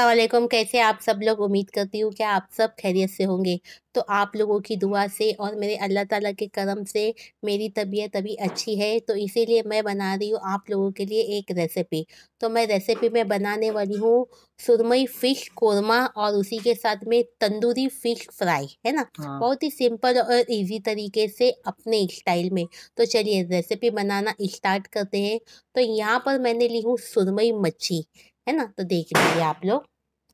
असलम कैसे आप सब लोग उम्मीद करती हूँ कि आप सब खैरियत से होंगे तो आप लोगों की दुआ से और मेरे अल्लाह ताला के करम से मेरी तबीयत अभी अच्छी है तो इसीलिए मैं बना रही हूँ आप लोगों के लिए एक रेसिपी तो मैं रेसिपी में बनाने वाली हूँ सुरमई फ़िश कोरमा और उसी के साथ में तंदूरी फ़िश फ्राई है ना हाँ। बहुत ही सिंपल और इजी तरीके से अपने स्टाइल में तो चलिए रेसिपी बनाना इस्टार्ट करते हैं तो यहाँ पर मैंने ली हूँ सुरमई मच्छी है ना तो देख लीजिए आप लोग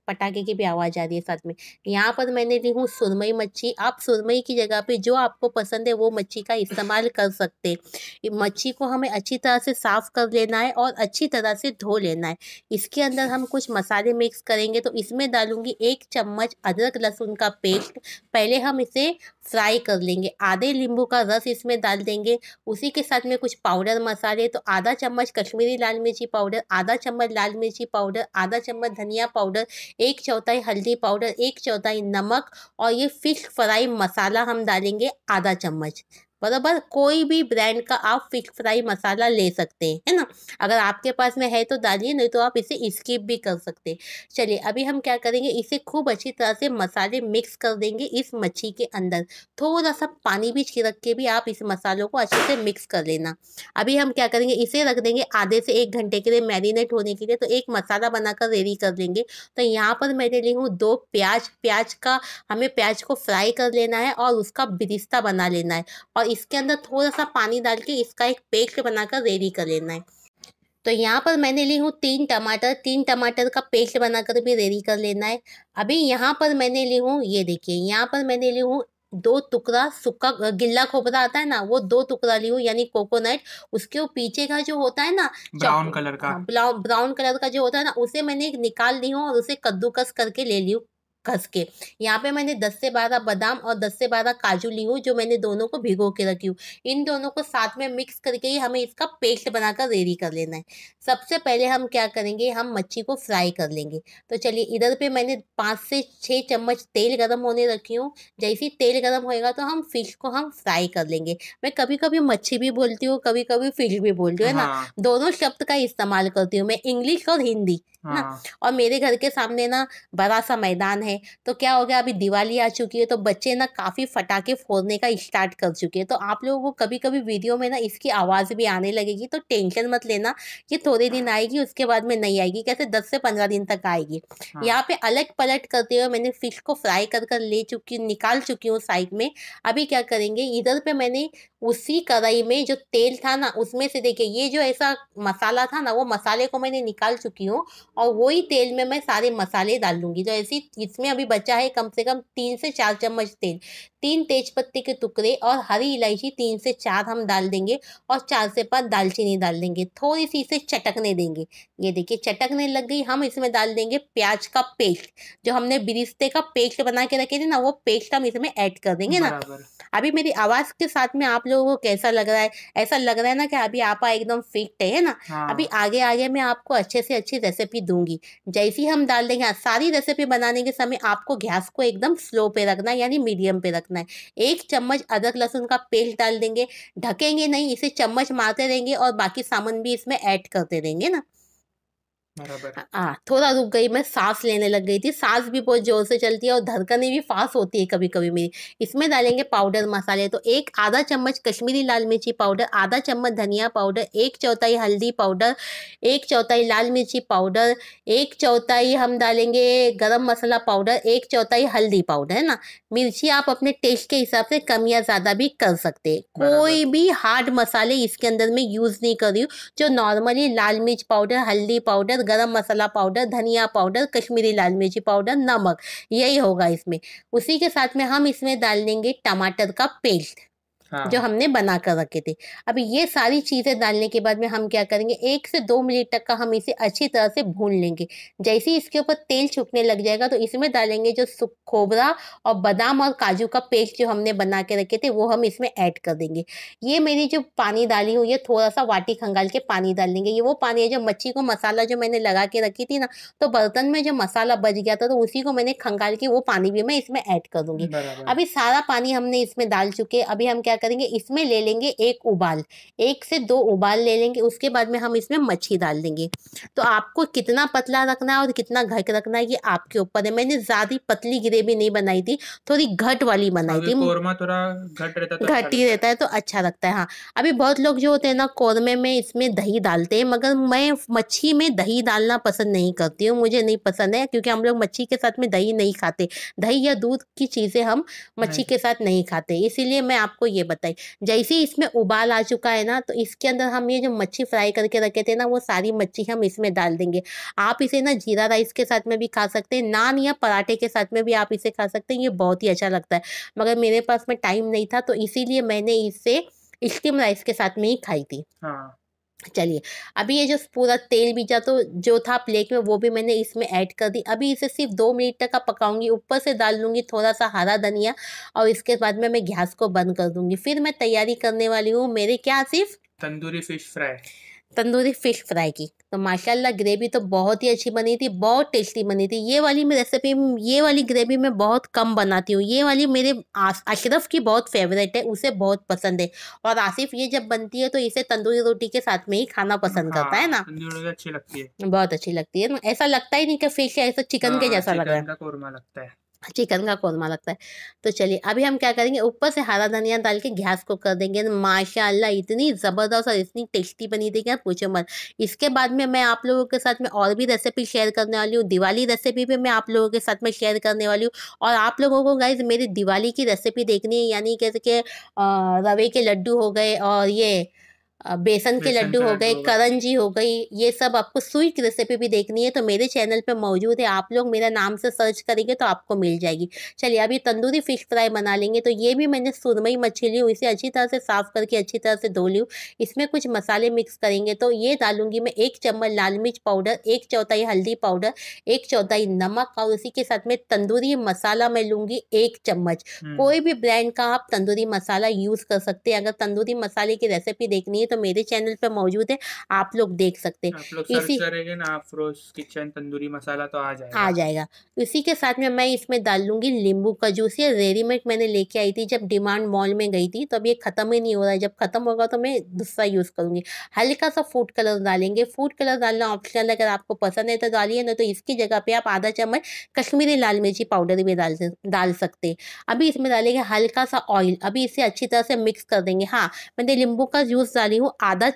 पटाखे की भी आवाज़ आ रही है साथ में यहाँ पर मैंने ली हूँ सुरमई मच्छी आप सुरमई की जगह पे जो आपको पसंद है वो मच्छी का इस्तेमाल कर सकते हैं मच्छी को हमें अच्छी तरह से साफ़ कर लेना है और अच्छी तरह से धो लेना है इसके अंदर हम कुछ मसाले मिक्स करेंगे तो इसमें डालूंगी एक चम्मच अदरक लहसुन का पेस्ट पहले हम इसे फ्राई कर लेंगे आधे नींबू का रस इसमें डाल देंगे उसी के साथ में कुछ पाउडर मसाले तो आधा चम्मच कश्मीरी लाल मिर्ची पाउडर आधा चम्मच लाल मिर्ची पाउडर आधा चम्मच धनिया पाउडर एक चौथाई हल्दी पाउडर एक चौथाई नमक और ये फ़िश फ्राई मसाला हम डालेंगे आधा चम्मच बराबर मतलब कोई भी ब्रांड का आप फिक्स फ्राई मसाला ले सकते हैं है ना अगर आपके पास में है तो डालिए नहीं तो आप इसे स्किप भी कर सकते हैं चलिए अभी हम क्या करेंगे इसे खूब अच्छी तरह से मसाले मिक्स कर देंगे इस मच्छी के अंदर थोड़ा सा पानी भी छिड़क के भी आप इस मसालों को अच्छे से मिक्स कर लेना अभी हम क्या करेंगे इसे रख देंगे आधे से एक घंटे के लिए मैरिनेट होने के लिए तो एक मसाला बनाकर रेडी कर लेंगे तो यहाँ पर मैंने ली हूँ दो प्याज प्याज का हमें प्याज को फ्राई कर लेना है और उसका बिरिस्ता बना लेना है और इसके अंदर थोड़ा सा पानी डाल के इसका एक पेस्ट बनाकर रेडी कर लेना है तो यहाँ पर मैंने ली हूँ तीन टमाटर तीन टमाटर का पेस्ट बनाकर भी रेडी कर लेना है अभी यहाँ पर मैंने ली हूँ ये देखिए यहाँ पर मैंने ली हूँ दो टुकड़ा सूखा गिल्ला खोपरा आता है ना वो दो टुकड़ा ली हूँ यानी कोकोनट उसके पीछे का जो होता है ना ब्राउन कलर का ब्राउन कलर का जो होता है ना उसे मैंने निकाल ली हूँ और उसे कद्दूकस करके ले ली हूँ घस के यहाँ पे मैंने दस से बारह बादाम और दस से बारह काजू ली हूँ जो मैंने दोनों को भिगो के रखी हूँ इन दोनों को साथ में मिक्स करके ही हमें इसका पेस्ट बनाकर रेडी कर लेना है सबसे पहले हम क्या करेंगे हम मच्छी को फ्राई कर लेंगे तो चलिए इधर पे मैंने पाँच से छः चम्मच तेल गर्म होने रखी हूँ जैसे ही तेल गर्म होएगा तो हम फिश को हम फ्राई कर लेंगे मैं कभी कभी मच्छी भी बोलती हूँ कभी कभी फिश भी बोलती हूँ है ना हाँ। दोनों शब्द का इस्तेमाल करती हूँ मैं इंग्लिश और हिंदी हाँ। ना हाँ, और मेरे घर के सामने ना बड़ा सा मैदान है तो क्या हो गया अभी दिवाली आ चुकी है तो बच्चे ना काफ़ी फटाके फोड़ने का स्टार्ट कर चुके हैं तो आप लोगों को कभी कभी वीडियो में ना इसकी आवाज़ भी आने लगेगी तो टेंशन मत लेना ये थोड़े दिन हाँ। आएगी उसके बाद में नहीं आएगी कैसे दस से पंद्रह दिन तक आएगी हाँ। यहाँ पे अलट पलट करते हुए मैंने फिश को फ्राई कर कर ले चुकी निकाल चुकी हूँ साइड में अभी क्या करेंगे इधर पे मैंने उसी कढ़ाई में जो तेल था ना उसमें से देखिए ये जो ऐसा मसाला था ना वो मसाले को मैंने निकाल चुकी हूँ और वही तेल में मैं सारे मसाले डाल लूँगी तो ऐसी इसमें अभी बचा है कम से कम तीन से चार चम्मच तेल तीन तेज पत्ते के टुकड़े और हरी इलायची तीन से चार हम डाल देंगे और चार से पाँच दालचीनी डाल देंगे थोड़ी सी इसे चटकने देंगे ये देखिए चटकने लग गई हम इसमें डाल देंगे प्याज का पेस्ट जो हमने बिरिस्ते का पेस्ट बना के रखे थे ना वो पेस्ट हम इसमें ऐड कर देंगे ना अभी मेरी आवाज के साथ में आप लोगों को कैसा लग रहा है ऐसा लग रहा है ना कि अभी आप एकदम फिट है ना हाँ। अभी आगे आगे मैं आपको अच्छे से अच्छी रेसिपी दूंगी जैसी हम डाल देंगे हाँ, सारी रेसिपी बनाने के समय आपको गैस को एकदम स्लो पे रखना है यानी मीडियम पे रखना है एक चम्मच अदरक लहसुन का पेस्ट डाल देंगे ढकेंगे नहीं इसे चम्मच मारते रहेंगे और बाकी सामान भी इसमें ऐड करते रहेंगे ना बराबर हाँ, हाँ, थोड़ा रुक गई मैं सांस लेने लग गई थी सांस भी बहुत जोर से चलती है और धड़कने भी फास्ट होती है कभी कभी मेरी इसमें डालेंगे पाउडर मसाले तो एक आधा चम्मच कश्मीरी लाल मिर्ची पाउडर आधा चम्मच धनिया पाउडर एक चौथाई हल्दी पाउडर एक चौथाई लाल मिर्ची पाउडर एक चौथाई हम डालेंगे गर्म मसाला पाउडर एक चौथाई हल्दी पाउडर है ना मिर्ची आप अपने टेस्ट के हिसाब से कम या ज़्यादा भी कर सकते कोई भी हार्ड मसाले इसके अंदर में यूज़ नहीं कर रही हूँ जो नॉर्मली लाल मिर्च पाउडर हल्दी पाउडर गरम मसाला पाउडर धनिया पाउडर कश्मीरी लाल मिर्ची पाउडर नमक यही होगा इसमें उसी के साथ में हम इसमें डाल देंगे टमाटर का पेस्ट हाँ। जो हमने बना कर रखे थे अब ये सारी चीज़ें डालने के बाद में हम क्या करेंगे एक से दो मिनट तक का हम इसे अच्छी तरह से भून लेंगे जैसे ही इसके ऊपर तेल छुपने लग जाएगा तो इसमें डालेंगे जो खोबरा और बादाम और काजू का पेस्ट जो हमने बना के रखे थे वो हम इसमें ऐड कर देंगे ये मेरी जो पानी डाली हुई है थोड़ा सा वाटी खंगाल के पानी डाल देंगे ये वो पानी है जो मच्छी को मसाला जो मैंने लगा के रखी थी ना तो बर्तन में जो मसाला बच गया था तो उसी को मैंने खंगाल के वो पानी भी मैं इसमें ऐड कर दूंगी अभी सारा पानी हमने इसमें डाल चुके अभी हम क्या क्या करेंगे इसमें ले लेंगे एक उबाल एक से दो उबाल ले लेंगे उसके बाद में हम इसमें मच्छी डाल देंगे तो आपको कितना पतला रखना है और कितना घट रखना है ये आपके ऊपर है मैंने ज़्यादा पतली ग्रेवी नहीं बनाई थी थोड़ी घट वाली बनाई थी तो अच्छा घट ही रहता है तो अच्छा लगता है हाँ अभी बहुत लोग जो होते हैं ना कौरमे में इसमें दही डालते हैं मगर मैं मच्छी में दही डालना पसंद नहीं करती हूँ मुझे नहीं पसंद है क्योंकि हम लोग मच्छी के साथ में दही नहीं खाते दही या दूध की चीज़ें हम मच्छी के साथ नहीं खाते इसीलिए मैं आपको ये बताई जैसे ही इसमें उबाल आ चुका है ना तो इसके अंदर हम ये जो मच्छी फ्राई करके रखे थे ना वो सारी मच्छी हम इसमें डाल देंगे आप इसे ना जीरा राइस के साथ में भी खा सकते हैं नान या पराठे के साथ में भी आप इसे खा सकते हैं ये बहुत ही अच्छा लगता है मगर मेरे पास में टाइम नहीं था तो इसीलिए मैंने इसे स्टीम राइस के साथ में ही खाई थी हाँ चलिए अभी ये जो पूरा तेल बीजा तो जो था प्लेट में वो भी मैंने इसमें ऐड कर दी अभी इसे सिर्फ दो मिनट तक आप पकाऊंगी ऊपर से डाल लूँगी थोड़ा सा हरा धनिया और इसके बाद में मैं गैस को बंद कर दूँगी फिर मैं तैयारी करने वाली हूँ मेरे क्या सिर्फ tandoori fish fry tandoori fish fry की तो माशाल्लाह ग्रेवी तो बहुत ही अच्छी बनी थी बहुत टेस्टी बनी थी ये वाली मैं रेसिपी ये वाली ग्रेवी मैं बहुत कम बनाती हूँ ये वाली मेरे अशरफ की बहुत फेवरेट है उसे बहुत पसंद है और आसिफ ये जब बनती है तो इसे तंदूरी रोटी के साथ में ही खाना पसंद हाँ, करता है हाँ, ना अच्छी लगती है बहुत अच्छी लगती है ना ऐसा लगता ही नहीं कि फिश ऐसा चिकन के हाँ, जैसा लग रहा है चिकन का कौरमा लगता है तो चलिए अभी हम क्या करेंगे ऊपर से हरा धनिया डाल के गैस को कर देंगे माशाल्लाह इतनी ज़बरदस्त और इतनी टेस्टी बनी थी क्या पूछो मत इसके बाद में मैं आप लोगों के साथ में और भी रेसिपी शेयर करने वाली हूँ दिवाली रेसिपी भी मैं आप लोगों के साथ में शेयर करने वाली हूँ और आप लोगों को गाइज मेरी दिवाली की रेसिपी देखनी है यानी कैसे कि रवे के लड्डू हो गए और ये बेसन के लड्डू हो गए करंजी हो गई ये सब आपको स्वीट रेसिपी भी देखनी है तो मेरे चैनल पे मौजूद है आप लोग मेरा नाम से सर्च करेंगे तो आपको मिल जाएगी चलिए अभी तंदूरी फिश फ्राई बना लेंगे तो ये भी मैंने सुरमई मछली ली हूँ इसे अच्छी तरह से साफ़ करके अच्छी तरह से धो ली इसमें कुछ मसाले मिक्स करेंगे तो ये डालूंगी मैं एक चम्मच लाल मिर्च पाउडर एक चौथाई हल्दी पाउडर एक चौथाई नमक और उसी के साथ में तंदूरी मसाला मैं लूँगी एक चम्मच हम्म। कोई भी ब्रांड का आप तंदूरी मसाला यूज़ कर सकते हैं अगर तंदूरी मसाले की रेसिपी देखनी है तो मेरे चैनल पे मौजूद है आप लोग देख सकते हैं इसी किचन तंदूरी मसाला तो आ जाएगा आ जाएगा इसी के साथ में मैं इसमें डाल लूंगी नींबू का जूस या रेडीमेड मैंने लेके आई थी जब डिमांड मॉल में गई थी तो अब ये ख़त्म ही नहीं हो रहा है जब ख़त्म होगा तो मैं दूसरा यूज़ करूंगी हल्का सा फूड कलर डालेंगे फूड कलर डालना ऑप्शनल अगर आपको पसंद है तो डालिए ना तो इसकी जगह पे आप आधा चम्मच कश्मीरी लाल मिर्ची पाउडर भी डाल डाल सकते अभी इसमें डालेंगे हल्का सा ऑयल अभी इसे अच्छी तरह से मिक्स कर देंगे हाँ मैंने नींबू का जूस डाली रही हूँ आधा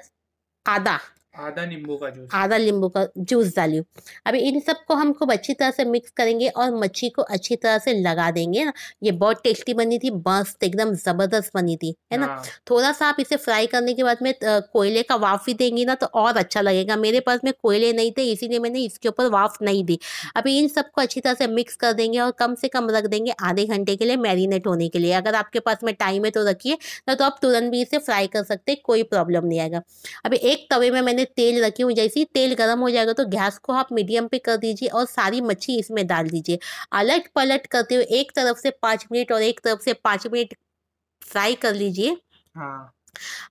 आधा आधा नींबू का जूस आधा नींबू का जूस डालियो अभी इन सबको हम खूब अच्छी तरह से मिक्स करेंगे और मच्छी को अच्छी तरह से लगा देंगे ना ये बहुत टेस्टी बनी थी मस्त एकदम जबरदस्त बनी थी है ना हाँ। थोड़ा सा आप इसे फ्राई करने के बाद में कोयले का वाफ भी देंगी ना तो और अच्छा लगेगा मेरे पास में कोयले नहीं थे इसीलिए मैंने इसके ऊपर वाफ नहीं दी हाँ। अभी इन सबको अच्छी तरह से मिक्स कर देंगे और कम से कम रख देंगे आधे घंटे के लिए मैरिनेट होने के लिए अगर आपके पास में टाइम है तो रखिए ना तो आप तुरंत भी इसे फ्राई कर सकते कोई प्रॉब्लम नहीं आएगा अभी एक तवे में मैंने मैंने तेल रखी हुई जैसे ही तेल गर्म हो जाएगा तो गैस को आप मीडियम पे कर दीजिए और सारी मच्छी इसमें डाल दीजिए अलट पलट करते हुए एक तरफ से पाँच मिनट और एक तरफ से पाँच मिनट फ्राई कर लीजिए हाँ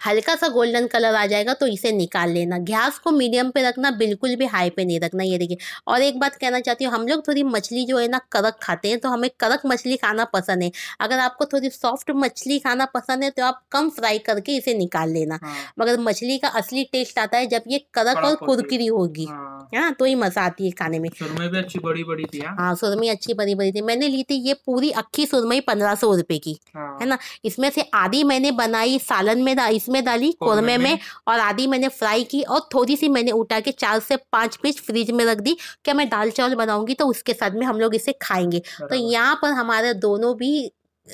हल्का सा गोल्डन कलर आ जाएगा तो इसे निकाल लेना गैस को मीडियम पे रखना बिल्कुल भी हाई पे नहीं रखना ये देखिए और एक बात कहना चाहती हूँ हम लोग थोड़ी मछली जो है ना कड़क खाते हैं तो हमें कड़क मछली खाना पसंद है अगर आपको थोड़ी सॉफ्ट मछली खाना पसंद है तो आप कम फ्राई करके इसे निकाल लेना हाँ। मगर मछली का असली टेस्ट आता है जब ये कड़क और कुरकुरी होगी हाँ।, हाँ तो ही मजा आती है खाने में सुरमई भी अच्छी बड़ी बड़ी थी हाँ।, हाँ सुरमई अच्छी बड़ी बड़ी थी मैंने ली थी ये पूरी अक्खी सुरमई पंद्रह सौ रुपए की हाँ। है ना इसमें से आधी मैंने बनाई सालन में डा, इसमें डाली कौरमे में, में और आधी मैंने फ्राई की और थोड़ी सी मैंने उठा के चार से पाँच पीस फ्रिज में रख दी क्या मैं दाल चावल बनाऊंगी तो उसके साथ में हम लोग इसे खाएंगे तो यहाँ पर हमारे दोनों भी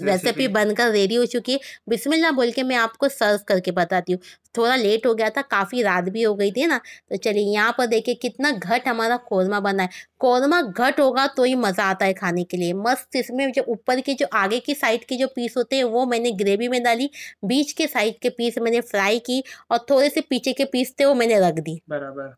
रेसिपी बनकर रेडी हो चुकी है बिस्मिल्लाह बोल के मैं आपको सर्व करके बताती हूँ थोड़ा लेट हो गया था काफ़ी रात भी हो गई थी ना तो चलिए यहाँ पर देखिए कितना घट हमारा कौरमा बना है कौरमा घट होगा तो ही मज़ा आता है खाने के लिए मस्त इसमें जो ऊपर की जो आगे की साइड के जो पीस होते हैं वो मैंने ग्रेवी में डाली बीच के साइड के पीस मैंने फ्राई की और थोड़े से पीछे के पीस थे वो मैंने रख दी बराबर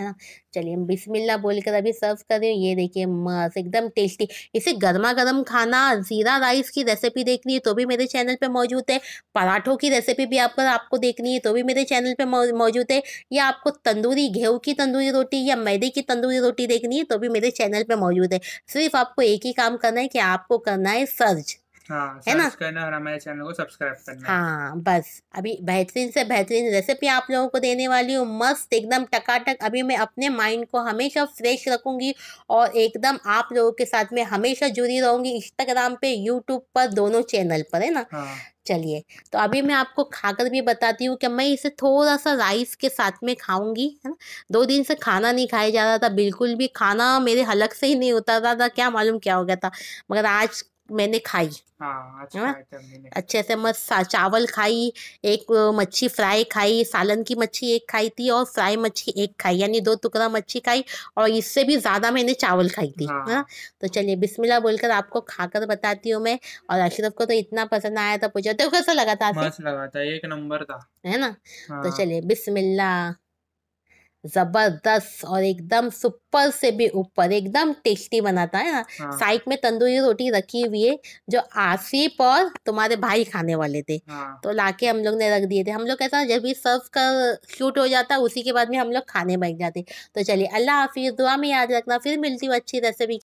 है हाँ, ना चलिए बिस्मिल्ला बोलकर अभी सर्व कर रही हूँ ये देखिए मस्त एकदम टेस्टी इसे गर्मा गर्म खाना ज़ीरा राइस की रेसिपी देखनी है तो भी मेरे चैनल पर मौजूद है पराठों की रेसिपी भी आपको आपको देखनी है तो भी मेरे चैनल पर मौजूद है या आपको तंदूरी गेहूँ की तंदूरी रोटी या मैदे की तंदूरी रोटी देखनी है तो भी मेरे चैनल पर मौजूद है सिर्फ आपको एक ही काम करना है कि आपको करना है सर्च हाँ, है ना करना और हमारे चैनल को सब्सक्राइब करना हाँ बस अभी बेहतरीन से बेहतरीन रेसिपी आप लोगों को देने वाली हूँ मस्त एकदम टकाटक अभी मैं अपने माइंड को हमेशा फ्रेश रखूंगी और एकदम आप लोगों के साथ में हमेशा जुड़ी रहूंगी इंस्टाग्राम पे यूट्यूब पर दोनों चैनल पर है ना हाँ। चलिए तो अभी मैं आपको खाकर भी बताती हूँ कि मैं इसे थोड़ा सा राइस के साथ में खाऊंगी है ना दो दिन से खाना नहीं खाया जा रहा था बिल्कुल भी खाना मेरे हलक से ही नहीं उतर रहा था क्या मालूम क्या हो गया था मगर आज मैंने खाई हाँ, अच्छा अच्छे से मत चावल खाई एक मच्छी फ्राई खाई सालन की मच्छी एक खाई थी और फ्राई मच्छी एक खाई यानी दो टुकड़ा मच्छी खाई और इससे भी ज़्यादा मैंने चावल खाई थी हाँ, हाँ? तो चलिए बिस्मिल्लाह बोलकर आपको खाकर बताती हूँ मैं और अशरफ को तो इतना पसंद आया था पूछा तो कैसा लगा था लगा था एक नंबर था है ना तो हाँ। चलिए बिस्मिल्लाह ज़बरदस्त और एकदम सुपर से भी ऊपर एकदम टेस्टी बनाता है ना हाँ। साइड में तंदूरी रोटी रखी हुई है जो आसिफ और तुम्हारे भाई खाने वाले थे हाँ। तो लाके हम लोग ने रख दिए थे हम लोग कैसा जब भी सर्व कर शूट हो जाता उसी के बाद में हम लोग खाने बैठ जाते तो चलिए अल्लाह हाफिज़ दुआ में याद रखना फिर मिलती हूँ अच्छी रेसिपी